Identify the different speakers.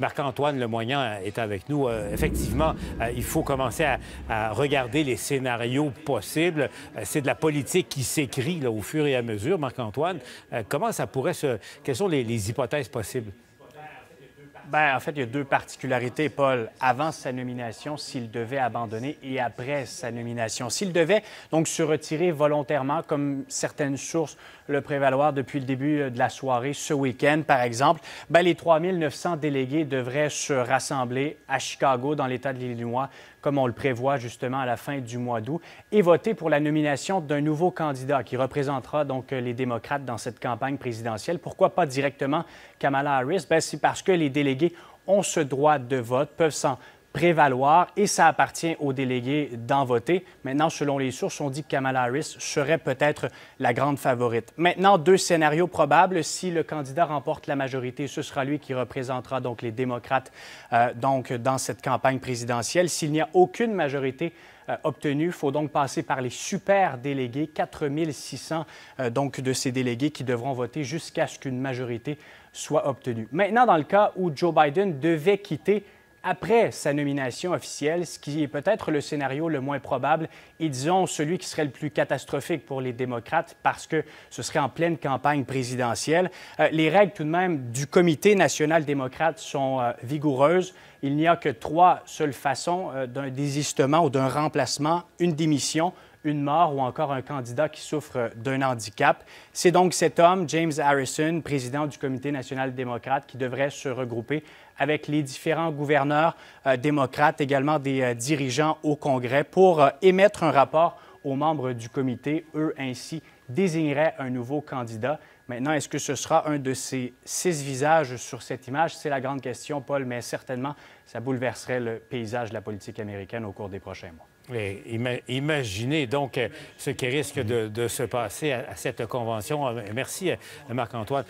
Speaker 1: Marc-Antoine Moyen est avec nous. Euh, effectivement, euh, il faut commencer à, regarder les scénarios possibles. Euh, c'est de la politique qui s'écrit au fur et à mesure. Marc-Antoine, comment ça pourrait se... Quelles sont les hypothèses possibles?
Speaker 2: Ben, en fait, il y a deux particularités, Paul. Avant sa nomination, s'il devait abandonner et après sa nomination. S'il devait donc se retirer volontairement, comme certaines sources le prévaloir depuis le début euh, de la soirée ce week-end, par exemple, ben, les 3 900 délégués devraient se rassembler à Chicago, dans l'État de l'Illinois, comme on le prévoit justement à la fin du mois d'août, et voter pour la nomination d'un nouveau candidat qui représentera donc euh, les démocrates dans cette campagne présidentielle. Pourquoi pas directement Kamala Harris? Ben, c'est parce que les délégués ont ce droit de vote, peuvent s'en prévaloir et ça appartient aux délégués d'en voter. Maintenant, selon les sources, on dit que Kamala Harris serait peut-être la grande favorite. Maintenant, deux scénarios probables. Si le candidat remporte la majorité, ce sera lui qui représentera donc les démocrates euh, donc, dans cette campagne présidentielle. S'il n'y a aucune majorité, euh, obtenue, Il faut donc passer par les super délégués, 4600 euh, donc de ces délégués qui devront voter jusqu'à ce qu'une majorité soit obtenue. Maintenant, dans le cas où Joe Biden devait quitter après sa nomination officielle, ce qui est peut-être le scénario le moins probable et disons celui qui serait le plus catastrophique pour les démocrates parce que ce serait en pleine campagne présidentielle. Euh, les règles tout de même du Comité national démocrate sont euh, vigoureuses. Il n'y a que trois seules façons euh, d'un désistement ou d'un remplacement, une démission, une mort ou encore un candidat qui souffre d'un handicap. C'est donc cet homme, James Harrison, président du Comité national démocrate, qui devrait se regrouper avec les différents gouverneurs euh, démocrates, également des euh, dirigeants au Congrès, pour euh, émettre un rapport aux membres du comité. Eux, ainsi, désigneraient un nouveau candidat. Maintenant, est-ce que ce sera un de ces six visages sur cette image? C'est la grande question, Paul, mais certainement, ça bouleverserait le paysage de la politique américaine au cours des prochains mois.
Speaker 1: imaginez donc euh, ce qui risque de, se passer à cette convention. Euh, merci, euh, Marc-Antoine.